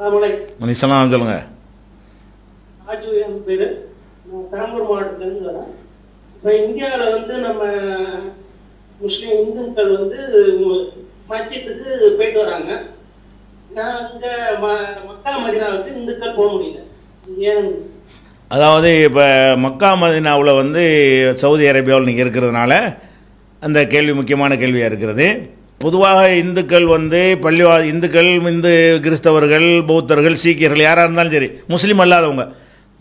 மனிஷனா சலாம் சொல்லுங்க பேர் பெரம்பூர் மாவட்டத்துலேருந்து இப்போ இந்தியாவில் வந்து நம்ம முஸ்லீம் இந்துக்கள் வந்து மச்சத்துக்கு போயிட்டு வராங்க அங்கே மக்கா மதினாவுக்கு இந்துக்கள் போக முடியல அதாவது இப்போ மக்கா மதினாவில் வந்து சவுதி அரேபியாவில் நீங்கள் இருக்கிறதுனால அந்த கேள்வி முக்கியமான கேள்வியாக இருக்கிறது பொதுவாக இந்துக்கள் வந்து பள்ளிவா இந்துக்கள் இந்து கிறிஸ்தவர்கள் பௌத்தர்கள் சீக்கியர்கள் யாராக இருந்தாலும் சரி முஸ்லீம் அல்லாதவங்க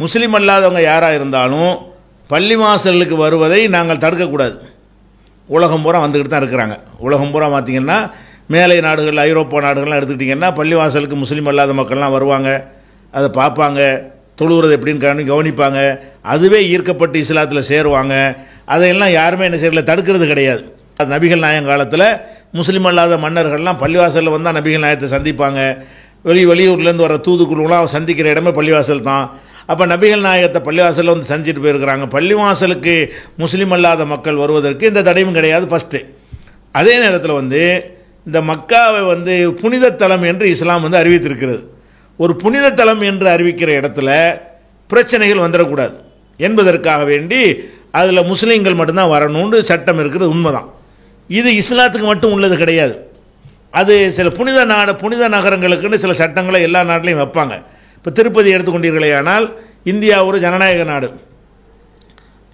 முஸ்லீம் அல்லாதவங்க யாராக இருந்தாலும் பள்ளி வருவதை நாங்கள் தடுக்கக்கூடாது உலகம் பூரா வந்துக்கிட்டு தான் இருக்கிறாங்க உலகம் பூரா பார்த்திங்கன்னா மேலை நாடுகள் ஐரோப்பா நாடுகள்லாம் எடுத்துக்கிட்டிங்கன்னா பள்ளி வாசலுக்கு முஸ்லீம் அல்லாத மக்கள்லாம் வருவாங்க அதை பார்ப்பாங்க தொழுகிறது எப்படின்னு கவனிப்பாங்க அதுவே ஈர்க்கப்பட்டு இஸ்லாத்தில் சேருவாங்க அதையெல்லாம் யாருமே என்ன செய்யல தடுக்கிறது கிடையாது நபிகள் நாயங்காலத்தில் காலத்தில் முஸ்லீம் அல்லாத மன்னர்கள்லாம் பள்ளிவாசலில் வந்தால் நபிகள் நாயத்தை சந்திப்பாங்க வெளி வெளியூர்லேருந்து வர தூதுக்குழுலாம் சந்திக்கிற இடமே பள்ளிவாசல் தான் அப்போ நபிகள் நாயகத்தை பள்ளிவாசலில் வந்து சந்திச்சுட்டு போயிருக்கிறாங்க பள்ளிவாசலுக்கு முஸ்லீம் அல்லாத மக்கள் வருவதற்கு இந்த தடையும் கிடையாது ஃபஸ்ட்டு அதே நேரத்தில் வந்து இந்த மக்காவை வந்து புனித தலம் என்று இஸ்லாம் வந்து அறிவித்திருக்கிறது ஒரு புனித தலம் என்று அறிவிக்கிற இடத்துல பிரச்சனைகள் வந்துடக்கூடாது என்பதற்காக வேண்டி அதில் முஸ்லீம்கள் மட்டும்தான் வரணும்னு சட்டம் இருக்கிறது உண்மைதான் இது இஸ்லாத்துக்கு மட்டும் உள்ளது கிடையாது அது சில புனித நாடு புனித நகரங்களுக்குன்னு சில சட்டங்களை எல்லா நாட்டிலையும் வைப்பாங்க இப்போ திருப்பதி எடுத்துக்கொண்டீர்களே ஆனால் இந்தியா ஒரு ஜனநாயக நாடு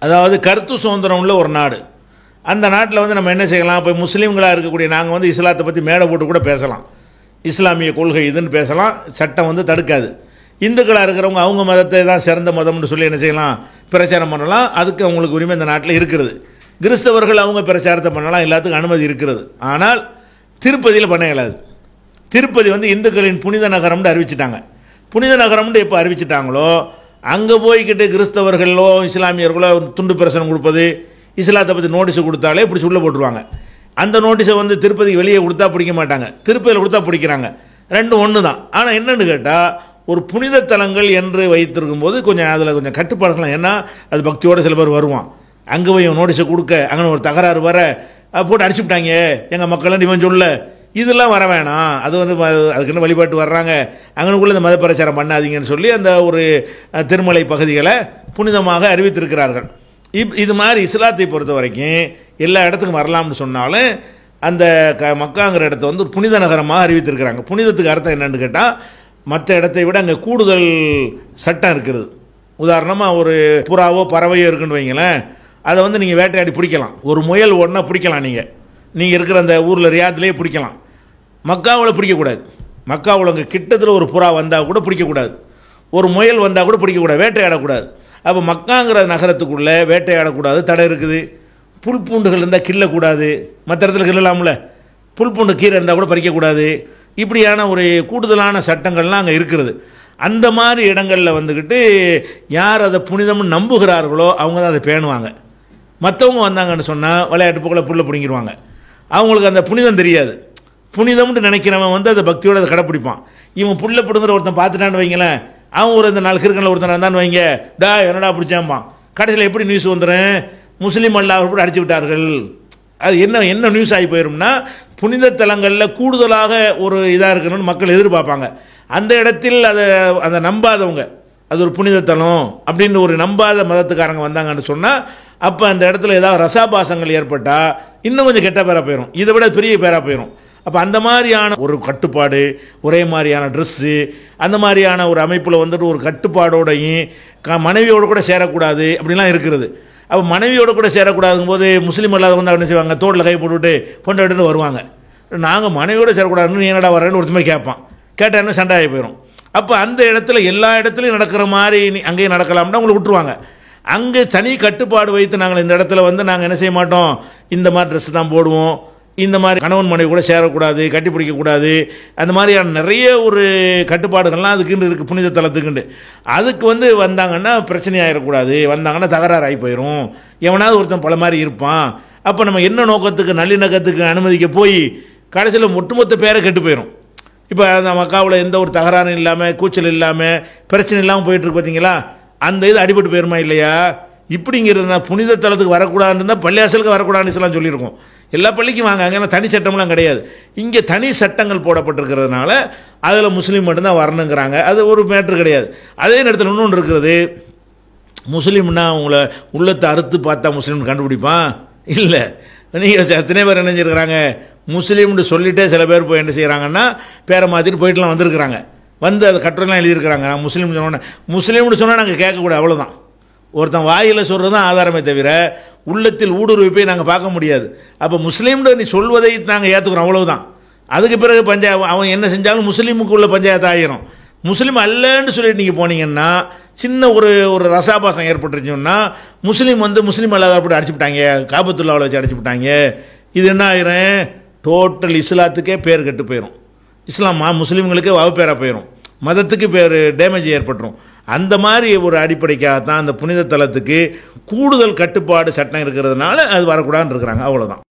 அதாவது கருத்து சுதந்திரம் உள்ள ஒரு நாடு அந்த நாட்டில் வந்து நம்ம என்ன செய்யலாம் இப்போ முஸ்லீம்களாக இருக்கக்கூடிய நாங்கள் வந்து இஸ்லாத்தை பற்றி மேடை போட்டு கூட பேசலாம் இஸ்லாமிய கொள்கை இதுன்னு பேசலாம் சட்டம் வந்து தடுக்காது இந்துக்களாக இருக்கிறவங்க அவங்க மதத்தை தான் சிறந்த மதம்னு சொல்லி என்ன செய்யலாம் பிரச்சாரம் பண்ணலாம் அதுக்கு அவங்களுக்கு உரிமை இந்த நாட்டில் இருக்கிறது கிறிஸ்தவர்கள் அவங்க பிரச்சாரத்தை பண்ணலாம் எல்லாத்துக்கும் அனுமதி இருக்கிறது ஆனால் திருப்பதியில் பண்ண இயலாது திருப்பதி வந்து இந்துக்களின் புனித நகரம்னு அறிவிச்சிட்டாங்க புனித நகரம்னு எப்போ அறிவிச்சிட்டாங்களோ அங்கே போய்கிட்டு கிறிஸ்தவர்களோ இஸ்லாமியர்களோ துண்டு பிரசனம் கொடுப்பது இஸ்லாத்தை பற்றி நோட்டீஸ் கொடுத்தாலே இப்படி சொல்ல போட்டுருவாங்க அந்த நோட்டீஸை வந்து திருப்பதிக்கு வெளியே கொடுத்தா பிடிக்க மாட்டாங்க திருப்பதியில் கொடுத்தா பிடிக்கிறாங்க ரெண்டும் ஒன்று தான் ஆனால் என்னென்னு கேட்டால் ஒரு புனித தலங்கள் என்று வைத்திருக்கும் போது கொஞ்சம் அதில் கொஞ்சம் கட்டுப்பாடுகளாம் ஏன்னா அது பக்தியோடு சில பேர் வருவான் அங்கே போய் நோட்டீஸை கொடுக்க அங்கே ஒரு தகராறு வர போட்டு அடிச்சுட்டாங்க எங்கள் மக்கள்லாம் இவன் சொல்ல இதெல்லாம் வர வேணாம் அது வந்து அதுக்குன்னு வழிபாட்டு வர்றாங்க அங்கனுக்குள்ளே இந்த மத பிரச்சாரம் பண்ணாதீங்கன்னு சொல்லி அந்த ஒரு திருமலை பகுதிகளை புனிதமாக அறிவித்திருக்கிறார்கள் இப் இது மாதிரி இஸ்லாத்தை பொறுத்த வரைக்கும் எல்லா இடத்துக்கும் வரலாம்னு சொன்னாலும் அந்த க மக்காங்கிற இடத்த வந்து ஒரு புனித நகரமாக அறிவித்திருக்கிறாங்க புனிதத்துக்கு அர்த்தம் என்னென்னு கேட்டால் மற்ற இடத்தை விட அங்கே கூடுதல் சட்டம் இருக்கிறது உதாரணமாக ஒரு புறாவோ பறவையோ இருக்குன்னு வைங்களேன் அதை வந்து நீங்கள் வேட்டையாடி பிடிக்கலாம் ஒரு முயல் ஒன்றா பிடிக்கலாம் நீங்கள் நீங்கள் இருக்கிற அந்த ஊரில் ரியாத்துலேயே பிடிக்கலாம் மக்காவில் பிடிக்கக்கூடாது மக்காவில் உங்கள் கிட்டத்தில் ஒரு புறா வந்தால் கூட பிடிக்கக்கூடாது ஒரு முயல் வந்தால் கூட பிடிக்கக்கூடாது வேட்டையாடக்கூடாது அப்போ மக்காங்கிற நகரத்துக்குள்ளே வேட்டையாடக்கூடாது தடை இருக்குது புல் பூண்டுகள் இருந்தால் கிள்ளக்கூடாது மற்ற இடத்துல கிள்ளலாம்ல புல் பூண்டு கீரை இருந்தால் கூட பறிக்கக்கூடாது இப்படியான ஒரு கூடுதலான சட்டங்கள்லாம் அங்கே இருக்கிறது அந்த மாதிரி இடங்களில் வந்துக்கிட்டு யார் அதை புனிதம்னு நம்புகிறார்களோ அவங்க தான் அதை பேணுவாங்க மற்றவங்க வந்தாங்கன்னு சொன்னால் விளையாட்டு போக்கில் புள்ள பிடிங்கிடுவாங்க அவங்களுக்கு அந்த புனிதம் தெரியாது புனிதம்னு நினைக்கிறவன் வந்து அதை பக்தியோடு அதை கடைப்பிடிப்பான் இவன் புள்ள பிடுங்குற ஒருத்தன் பார்த்துட்டான்னு வைங்களேன் அவன் ஒரு இந்த நாலு கிருக்கனில் ஒருத்தன் தான் வைங்க டா என்னடா பிடிச்சாம்பான் கடைசியில் எப்படி நியூஸ் வந்துடுறேன் முஸ்லீம் அல்லாஹ் கூட அடிச்சு விட்டார்கள் அது என்ன என்ன நியூஸ் ஆகி போயிடும்னா புனித தலங்களில் கூடுதலாக ஒரு இதாக இருக்கணும்னு மக்கள் எதிர்பார்ப்பாங்க அந்த இடத்தில் அதை அதை நம்பாதவங்க அது ஒரு புனித தலம் அப்படின்னு ஒரு நம்பாத மதத்துக்காரங்க வந்தாங்கன்னு சொன்னால் அப்போ அந்த இடத்துல ஏதாவது ரசாபாசங்கள் ஏற்பட்டால் இன்னும் கொஞ்சம் கெட்ட பேராக போயிடும் இதை விட பெரிய பேராக போயிடும் அப்போ அந்த மாதிரியான ஒரு கட்டுப்பாடு ஒரே மாதிரியான ட்ரெஸ்ஸு அந்த மாதிரியான ஒரு அமைப்பில் வந்துட்டு ஒரு கட்டுப்பாடோடையும் க மனைவியோடு கூட சேரக்கூடாது அப்படிலாம் இருக்கிறது அப்போ மனைவியோடு கூட சேரக்கூடாதுங்கும் போது முஸ்லீம் இல்லாதவங்க என்ன செய்வாங்க தோட்டில் கை போட்டுவிட்டு பொண்டை விட்டுட்டு வருவாங்க நாங்கள் மனைவியோடு சேரக்கூடாதுன்னு நீ என்னடா வரேன்னு ஒருத்தமே கேட்பான் கேட்டால் என்ன சண்டை ஆகி போயிடும் அப்போ அந்த இடத்துல எல்லா இடத்துலையும் நடக்கிற மாதிரி அங்கேயும் நடக்கலாம்னா உங்களுக்கு விட்டுருவாங்க அங்கே தனி கட்டுப்பாடு வைத்து நாங்கள் இந்த இடத்துல வந்து நாங்கள் என்ன செய்ய மாட்டோம் இந்த மாதிரி ட்ரெஸ் தான் போடுவோம் இந்த மாதிரி கணவன் மனைவி கூட சேரக்கூடாது கட்டி பிடிக்கக்கூடாது அந்த மாதிரியான நிறைய ஒரு கட்டுப்பாடுகள்லாம் அதுக்குன்னு இருக்குது புனித தலத்துக்குண்டு அதுக்கு வந்து வந்தாங்கன்னா பிரச்சனை ஆகிடக்கூடாது வந்தாங்கன்னா தகராறு ஆகி போயிடும் எவனாவது ஒருத்தன் பல மாதிரி இருப்பான் அப்போ நம்ம என்ன நோக்கத்துக்கு நல்லிணக்கத்துக்கு அனுமதிக்க போய் கடைசியில் ஒட்டுமொத்த பேரை கெட்டு போயிடும் இப்போ நம்ம மக்காவில் எந்த ஒரு தகராறும் இல்லாமல் கூச்சல் இல்லாமல் பிரச்சனை இல்லாமல் போயிட்டுருக்கு பார்த்தீங்களா அந்த இது அடிபட்டு போயிருமா இல்லையா இப்படிங்கிறது புனித தலத்துக்கு வரக்கூடாதுன்னு இருந்தால் பள்ளியாசலுக்கு வரக்கூடாதுன்னு சொல்லலாம் சொல்லியிருக்கோம் எல்லா பள்ளிக்கும் வாங்க அங்கே தனி சட்டம்லாம் கிடையாது இங்கே தனி சட்டங்கள் போடப்பட்டிருக்கிறதுனால அதில் முஸ்லீம் மட்டும்தான் வரணுங்கிறாங்க அது ஒரு மேட்ரு கிடையாது அதே நேரத்தில் இன்னொன்று இருக்கிறது முஸ்லீம்னா அவங்கள உள்ளத்தை அறுத்து பார்த்தா முஸ்லீம் கண்டுபிடிப்பான் இல்லை நீங்கள் எத்தனை பேர் இணைஞ்சிருக்கிறாங்க முஸ்லீம்னு சொல்லிட்டே சில பேர் போய் என்ன செய்கிறாங்கன்னா பேரை மாற்றிட்டு போயிட்டுலாம் வந்திருக்கிறாங்க வந்து அது கட்டுரைலாம் எழுதியிருக்கிறாங்க நான் முஸ்லீம் சொன்னோன்னே முஸ்லீம்னு சொன்னால் நாங்கள் கேட்கக்கூடாது அவ்வளோதான் ஒருத்தன் வாயில் சொல்கிறது தான் ஆதாரமே தவிர உள்ளத்தில் ஊடுருவிப்பை நாங்கள் பார்க்க முடியாது அப்போ முஸ்லீம்னு நீ சொல்வதை நாங்கள் ஏற்றுக்கிறோம் அவ்வளோதான் அதுக்கு பிறகு பஞ்சாய அவன் என்ன செஞ்சாலும் முஸ்லீமுக்கு உள்ள பஞ்சாயத்து ஆகிரும் முஸ்லீம் அல்லன்னு சொல்லிட்டு நீங்கள் போனீங்கன்னா சின்ன ஒரு ஒரு ரசாபாசம் ஏற்பட்டுருச்சுன்னா முஸ்லீம் வந்து முஸ்லீம் அல்லாத அப்படி அடிச்சுட்டாங்க காபத்துள்ளாவில் வச்சு அடிச்சுட்டாங்க இது என்ன ஆயிரும் டோட்டல் இஸ்லாத்துக்கே பேர் கெட்டு போயிடும் இஸ்லாமா முஸ்லீம்களுக்கு வகுப்பேராக போயிடும் மதத்துக்கு பேர் டேமேஜ் ஏற்பட்டுரும் அந்த மாதிரி ஒரு அடிப்படைக்காக தான் அந்த புனித தலத்துக்கு கூடுதல் கட்டுப்பாடு சட்டம் இருக்கிறதுனால அது வரக்கூடாதுன்னு இருக்கிறாங்க அவ்வளோதான்